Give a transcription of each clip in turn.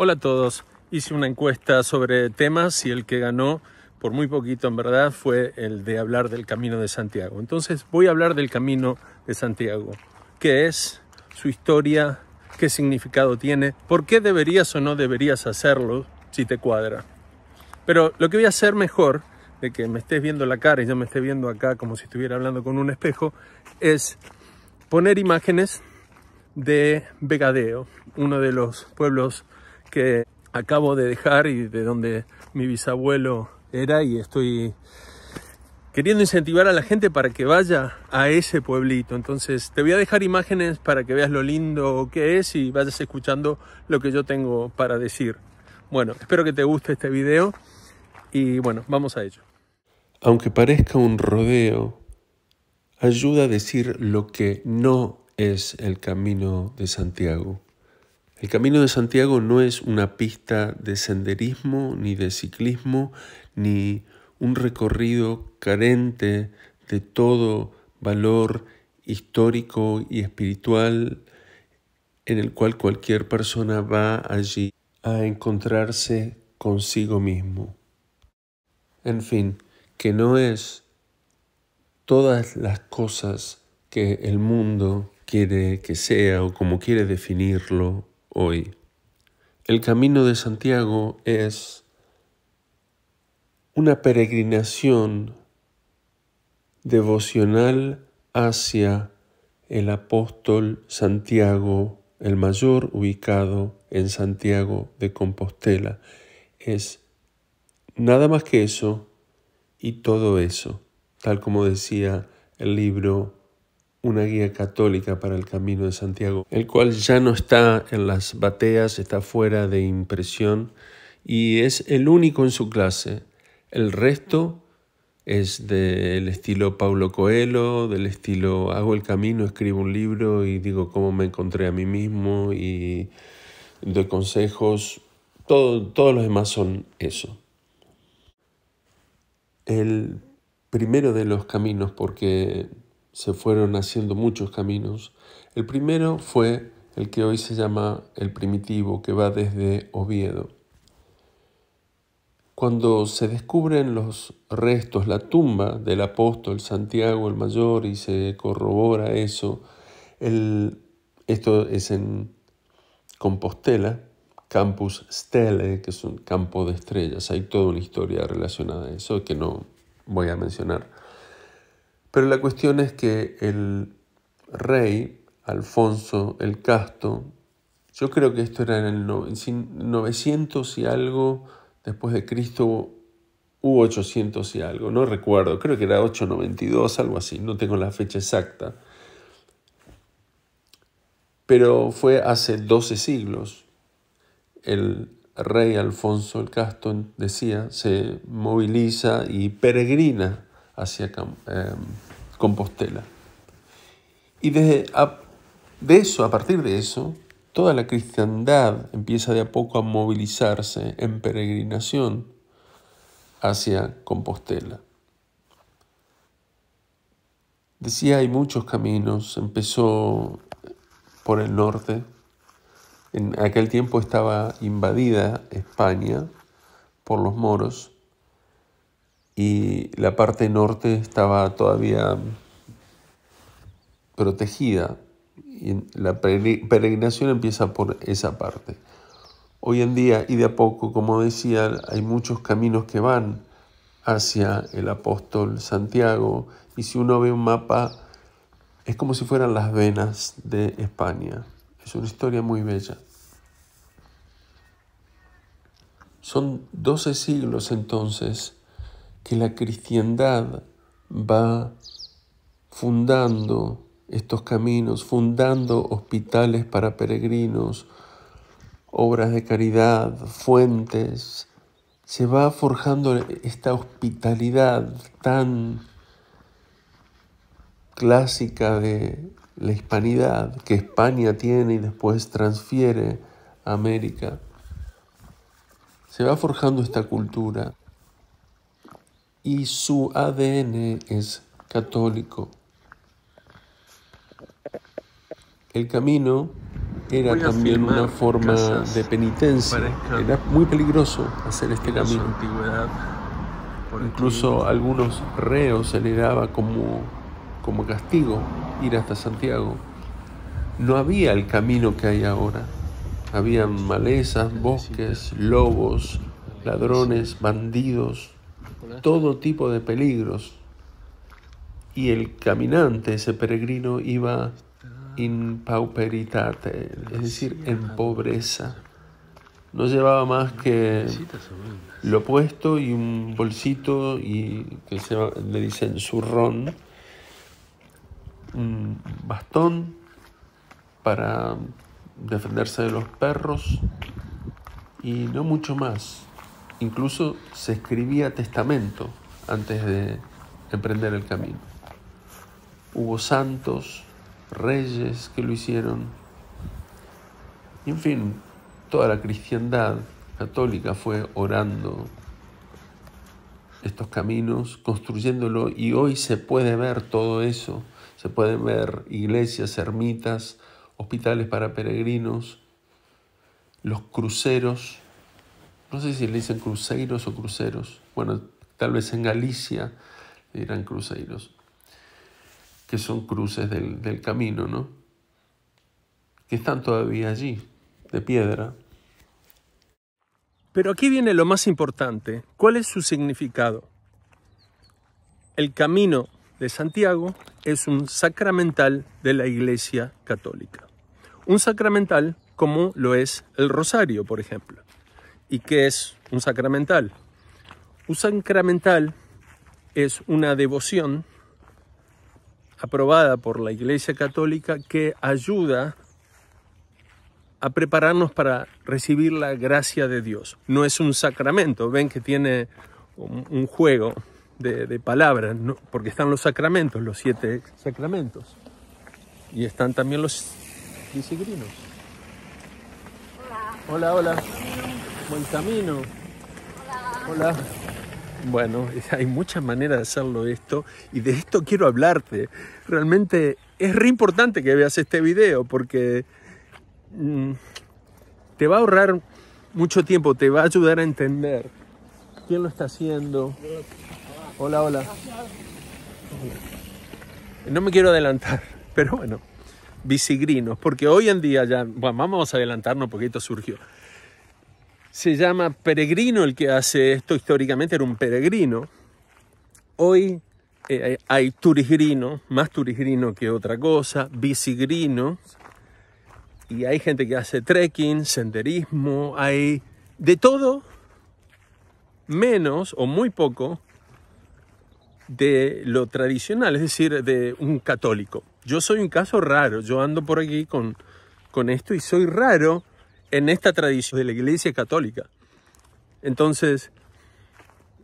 Hola a todos. Hice una encuesta sobre temas y el que ganó por muy poquito en verdad fue el de hablar del Camino de Santiago. Entonces voy a hablar del Camino de Santiago. ¿Qué es? Su historia, qué significado tiene, por qué deberías o no deberías hacerlo si te cuadra. Pero lo que voy a hacer mejor, de que me estés viendo la cara y yo me esté viendo acá como si estuviera hablando con un espejo, es poner imágenes de Vegadeo, uno de los pueblos que acabo de dejar y de donde mi bisabuelo era y estoy queriendo incentivar a la gente para que vaya a ese pueblito. Entonces te voy a dejar imágenes para que veas lo lindo que es y vayas escuchando lo que yo tengo para decir. Bueno, espero que te guste este video y bueno, vamos a ello. Aunque parezca un rodeo, ayuda a decir lo que no es el camino de Santiago. El Camino de Santiago no es una pista de senderismo, ni de ciclismo, ni un recorrido carente de todo valor histórico y espiritual en el cual cualquier persona va allí a encontrarse consigo mismo. En fin, que no es todas las cosas que el mundo quiere que sea o como quiere definirlo hoy. El camino de Santiago es una peregrinación devocional hacia el apóstol Santiago el Mayor ubicado en Santiago de Compostela. Es nada más que eso y todo eso, tal como decía el libro una guía católica para el camino de Santiago, el cual ya no está en las bateas, está fuera de impresión y es el único en su clase. El resto es del estilo Paulo Coelho, del estilo hago el camino, escribo un libro y digo cómo me encontré a mí mismo y doy consejos. Todo, todos los demás son eso. El primero de los caminos, porque se fueron haciendo muchos caminos. El primero fue el que hoy se llama el primitivo, que va desde Oviedo. Cuando se descubren los restos, la tumba del apóstol Santiago el Mayor y se corrobora eso, el, esto es en Compostela, Campus Stele, que es un campo de estrellas, hay toda una historia relacionada a eso que no voy a mencionar. Pero la cuestión es que el rey, Alfonso el Casto, yo creo que esto era en el 900 y algo después de Cristo u 800 y algo, no recuerdo, creo que era 892, algo así, no tengo la fecha exacta. Pero fue hace 12 siglos. El rey Alfonso el Casto decía, se moviliza y peregrina hacia em, Compostela. Y desde de eso, a partir de eso, toda la cristiandad empieza de a poco a movilizarse en peregrinación hacia Compostela. Decía, hay muchos caminos. Empezó por el norte. En aquel tiempo estaba invadida España por los moros y la parte norte estaba todavía protegida. Y la peregrinación empieza por esa parte. Hoy en día y de a poco, como decía, hay muchos caminos que van hacia el apóstol Santiago y si uno ve un mapa es como si fueran las venas de España. Es una historia muy bella. Son 12 siglos entonces que la cristiandad va fundando estos caminos, fundando hospitales para peregrinos, obras de caridad, fuentes. Se va forjando esta hospitalidad tan clásica de la hispanidad que España tiene y después transfiere a América. Se va forjando esta cultura y su ADN es católico. El camino era también una forma de penitencia. Era muy peligroso hacer este camino. Incluso algunos reos se le daba como, como castigo ir hasta Santiago. No había el camino que hay ahora. Habían malezas, bosques, lobos, ladrones, bandidos todo tipo de peligros. Y el caminante, ese peregrino, iba in pauperitate, es decir, en pobreza. No llevaba más que lo puesto y un bolsito y que se, le dicen zurrón, un bastón para defenderse de los perros y no mucho más. Incluso se escribía testamento antes de emprender el camino. Hubo santos, reyes que lo hicieron. en fin, toda la cristiandad católica fue orando estos caminos, construyéndolo y hoy se puede ver todo eso. Se pueden ver iglesias, ermitas, hospitales para peregrinos, los cruceros no sé si le dicen cruceros o cruceros, bueno, tal vez en Galicia le dirán cruceros, que son cruces del, del camino, ¿no? Que están todavía allí, de piedra. Pero aquí viene lo más importante, ¿cuál es su significado? El camino de Santiago es un sacramental de la Iglesia Católica. Un sacramental como lo es el rosario, por ejemplo. ¿Y qué es un sacramental? Un sacramental es una devoción aprobada por la Iglesia Católica que ayuda a prepararnos para recibir la gracia de Dios. No es un sacramento, ven que tiene un, juego de, palabras, porque están los sacramentos, los siete sacramentos, y están también los disciplinos. hola. hola. Buen camino. Hola. Hola. Bueno, hay muchas maneras de hacerlo esto y de esto quiero hablarte. Realmente es re importante que veas este video porque mm, te va a ahorrar mucho tiempo, te va a ayudar a entender quién lo está haciendo. Hola, hola. No me quiero adelantar, pero bueno, bicigrinos, porque hoy en día ya, bueno, vamos a adelantarnos un poquito. surgió se llama peregrino el que hace esto, históricamente era un peregrino. Hoy eh, hay turisgrino, más turisgrino que otra cosa, bicigrino, y hay gente que hace trekking, senderismo, hay de todo, menos o muy poco de lo tradicional, es decir, de un católico. Yo soy un caso raro, yo ando por aquí con, con esto y soy raro en esta tradición de la Iglesia Católica. Entonces,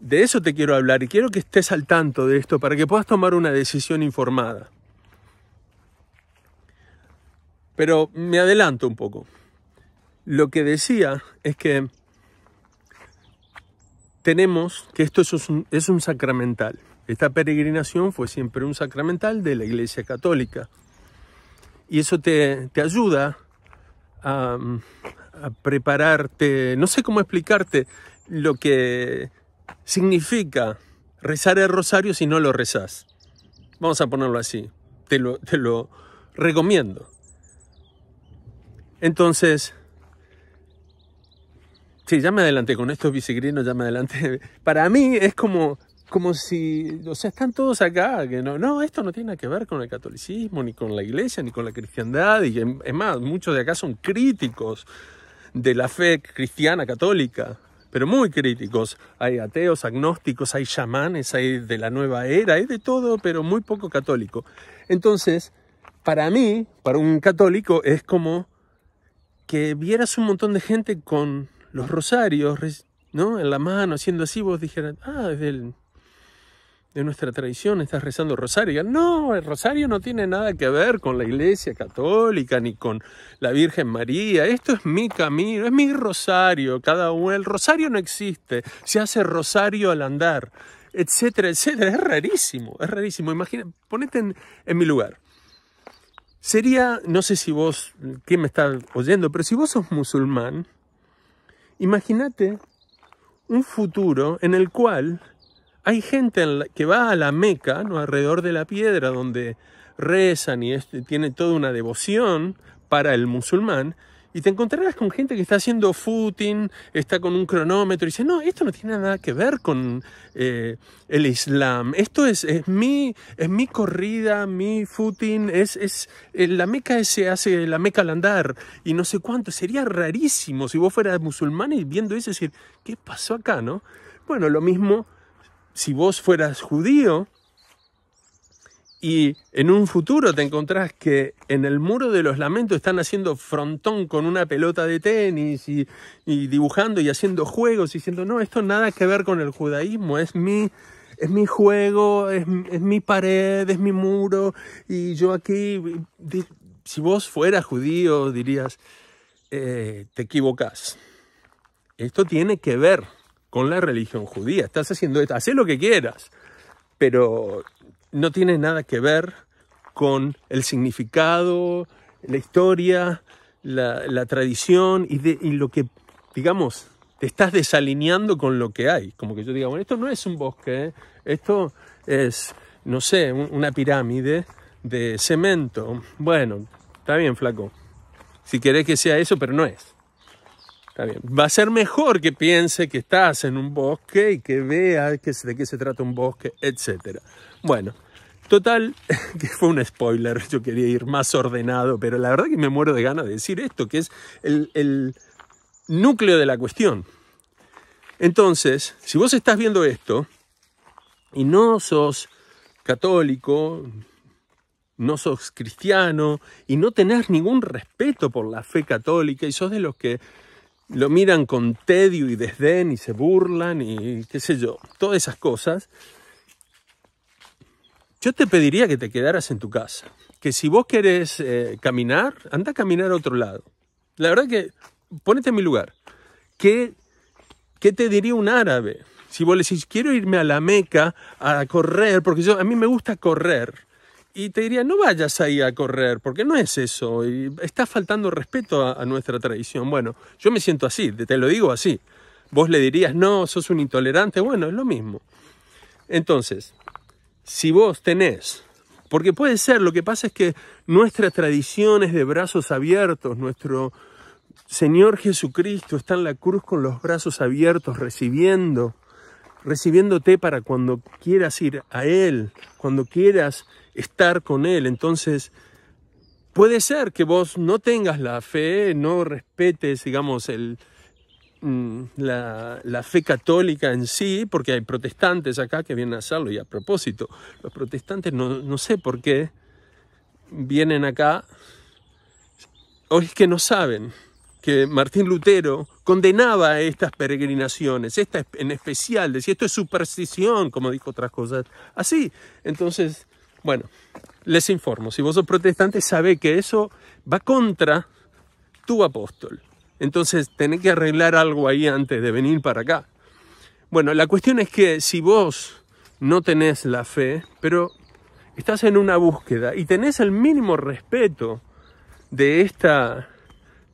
de eso te quiero hablar y quiero que estés al tanto de esto para que puedas tomar una decisión informada. Pero me adelanto un poco. Lo que decía es que tenemos que esto es un, sacramental. Esta peregrinación fue siempre un sacramental de la Iglesia Católica. Y eso te, te ayuda a, prepararte, no sé cómo explicarte lo que significa rezar el rosario si no lo rezás. Vamos a ponerlo así, te lo, te lo recomiendo. Entonces, sí, ya me adelanté con estos biciclinos, ya me adelanté. Para mí es como como si, o sea, están todos acá, que no, no, esto no tiene que ver con el catolicismo, ni con la iglesia, ni con la cristiandad, y es más, muchos de acá son críticos de la fe cristiana católica, pero muy críticos. Hay ateos, agnósticos, hay chamanes, hay de la nueva era, hay de todo, pero muy poco católico. Entonces, para mí, para un católico, es como que vieras un montón de gente con los rosarios, ¿no? En la mano, haciendo así, vos dijeras, ah, es del de nuestra tradición, estás rezando rosario. No, el rosario no tiene nada que ver con la iglesia católica ni con la Virgen María. Esto es mi camino, es mi rosario. Cada uno, el rosario no existe. Se hace rosario al andar, etcétera, etcétera. Es rarísimo, es rarísimo. Imagínate, ponete en, en mi lugar. Sería, no sé si vos, quién me está oyendo, pero si vos sos musulmán, imagínate un futuro en el cual hay gente que va a la Meca, ¿no? alrededor de la piedra, donde rezan y este, tiene toda una devoción para el musulmán, y te encontrarás con gente que está haciendo footing, está con un cronómetro y dice, no, esto no tiene nada que ver con eh, el Islam, esto es, mi, es mi corrida, mi footing, es, es eh, la meca se hace la meca al andar y no sé cuánto, sería rarísimo si vos fueras musulmán y viendo eso y decir, ¿qué pasó acá? no Bueno, lo mismo si vos fueras judío y en un futuro te encontrás que en el muro de los lamentos están haciendo frontón con una pelota de tenis y, dibujando y haciendo juegos y diciendo, no, esto nada que ver con el judaísmo, es mi, es mi juego, es, mi pared, es mi muro y yo aquí, si vos fueras judío dirías, eh, te equivocás, Esto tiene que ver con la religión judía. Estás haciendo esto, haz lo que quieras, pero no tiene nada que ver con el significado, la historia, la, tradición y, lo que, digamos, te estás desalineando con lo que hay. Como que yo diga, bueno, esto no es un bosque, ¿eh? esto es, no sé, una pirámide de cemento. Bueno, está bien, flaco. Si querés que sea eso, pero no es. Va a ser mejor que piense que estás en un bosque y que vea de qué se trata un bosque, etc. Bueno, total, que fue un spoiler. Yo quería ir más ordenado, pero la verdad que me muero de ganas de decir esto, que es el, el núcleo de la cuestión. Entonces, si vos estás viendo esto y no sos católico, no sos cristiano y no tenés ningún respeto por la fe católica y sos de los que lo miran con tedio y desdén y se burlan y qué sé yo, todas esas cosas, yo te pediría que te quedaras en tu casa, que si vos querés eh, caminar, anda a caminar a otro lado. La verdad que, ponete en mi lugar, ¿qué, qué te diría un árabe? Si vos le decís, quiero irme a la Meca a correr, porque yo, a mí me gusta correr, y te diría, no vayas ahí a correr, porque no es eso, y está faltando respeto a, a, nuestra tradición. Bueno, yo me siento así, te lo digo así. Vos le dirías, no, sos un intolerante, bueno, es lo mismo. Entonces, si vos tenés, porque puede ser, lo que pasa es que nuestra tradición es de brazos abiertos, nuestro Señor Jesucristo está en la cruz con los brazos abiertos, recibiendo, recibiéndote para cuando quieras ir a Él, cuando quieras estar con Él. Entonces, puede ser que vos no tengas la fe, no respetes, digamos, el, mm, la, fe católica en sí, porque hay protestantes acá que vienen a hacerlo, y a propósito, los protestantes no, sé por qué vienen acá, o es que no saben que Martín Lutero condenaba estas peregrinaciones, esta en especial, decía, esto es superstición, como dijo otras cosas. Así, entonces bueno, les informo, si vos sos protestante, sabe que eso va contra tu apóstol. Entonces tenés que arreglar algo ahí antes de venir para acá. Bueno, la cuestión es que si vos no tenés la fe, pero estás en una búsqueda y tenés el mínimo respeto de esta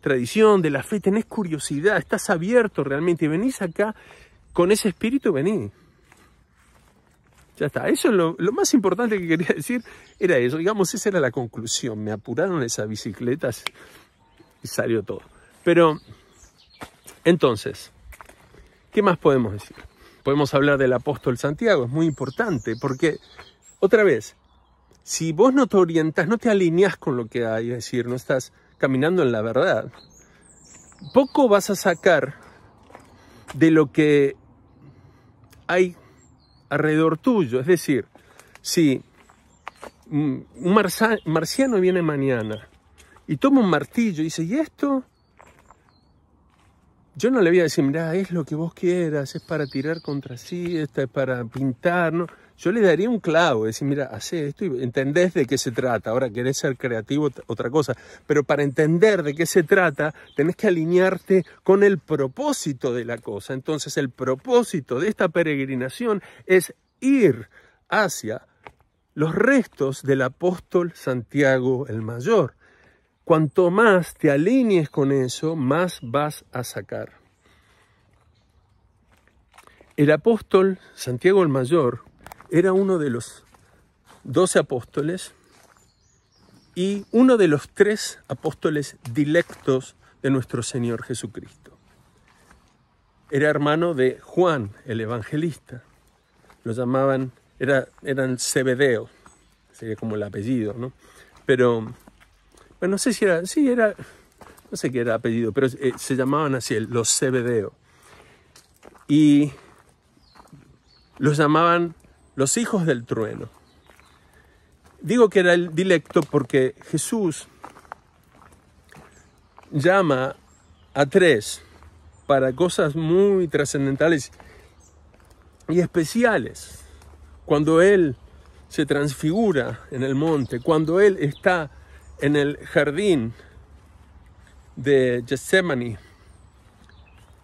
tradición, de la fe, tenés curiosidad, estás abierto realmente y venís acá con ese espíritu, venís. Ya está, eso es lo, más importante que quería decir, era eso, digamos, esa era la conclusión, me apuraron esas bicicletas y salió todo. Pero, entonces, ¿qué más podemos decir? Podemos hablar del apóstol Santiago, es muy importante, porque, otra vez, si vos no te orientás, no te alineás con lo que hay, es decir, no estás caminando en la verdad, poco vas a sacar de lo que hay alrededor tuyo. Es decir, si un marciano viene mañana y toma un martillo y dice, ¿y esto? Yo no le voy a decir, mira, es lo que vos quieras, es para tirar contra sí, esta es para pintar, ¿no? yo le daría un clavo, decir, mira, hace esto y entendés de qué se trata. Ahora querés ser creativo, otra cosa. Pero para entender de qué se trata, tenés que alinearte con el propósito de la cosa. Entonces, el propósito de esta peregrinación es ir hacia los restos del apóstol Santiago el Mayor. Cuanto más te alinees con eso, más vas a sacar. El apóstol Santiago el Mayor era uno de los doce apóstoles y uno de los tres apóstoles dilectos de nuestro Señor Jesucristo. Era hermano de Juan, el evangelista. Lo llamaban, era, eran Cebedeo, sería como el apellido, ¿no? Pero, bueno, no sé si era, sí, era, no sé qué era apellido, pero eh, se llamaban así, los Cebedeo. Y los llamaban los hijos del trueno. Digo que era el dilecto porque Jesús llama a tres para cosas muy trascendentales y especiales. Cuando Él se transfigura en el monte, cuando Él está en el jardín de Gethsemane,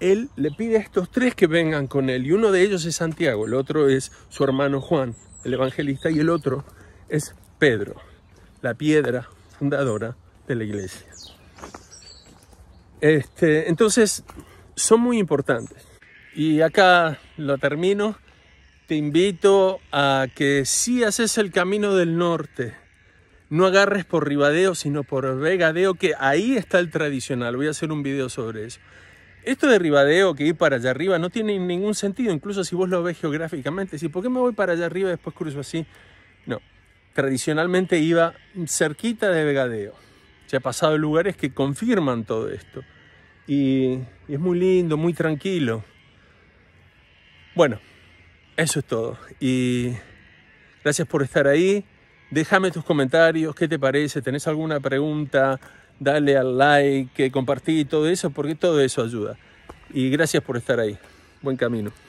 él le pide a estos tres que vengan con él, y uno de ellos es Santiago, el otro es su hermano Juan, el evangelista, y el otro es Pedro, la piedra fundadora de la iglesia. Este, entonces, son muy importantes. Y acá lo termino. Te invito a que si haces el camino del norte, no agarres por Ribadeo, sino por Vegadeo, que ahí está el tradicional. Voy a hacer un video sobre eso. Esto de Ribadeo, que ir para allá arriba, no tiene ningún sentido, incluso si vos lo ves geográficamente. Si, ¿por qué me voy para allá arriba y después cruzo así? No. Tradicionalmente iba cerquita de Vegadeo. Se he pasado lugares que confirman todo esto. y, y es muy lindo, muy tranquilo. Bueno, eso es todo. Y gracias por estar ahí. Déjame tus comentarios, qué te parece, tenés alguna pregunta, dale al like, compartir y todo eso, porque todo eso ayuda. Y gracias por estar ahí. Buen camino.